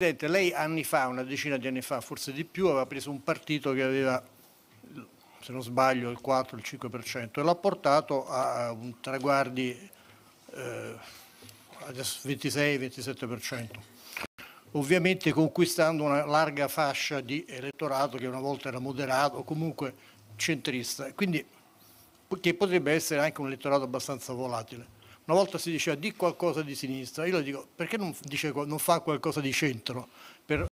Presidente, lei anni fa, una decina di anni fa, forse di più, aveva preso un partito che aveva, se non sbaglio, il 4, il 5% e l'ha portato a un traguardi eh, 26-27%, ovviamente conquistando una larga fascia di elettorato che una volta era moderato o comunque centrista, quindi che potrebbe essere anche un elettorato abbastanza volatile. Una volta si diceva di qualcosa di sinistra, io le dico perché non, dice, non fa qualcosa di centro per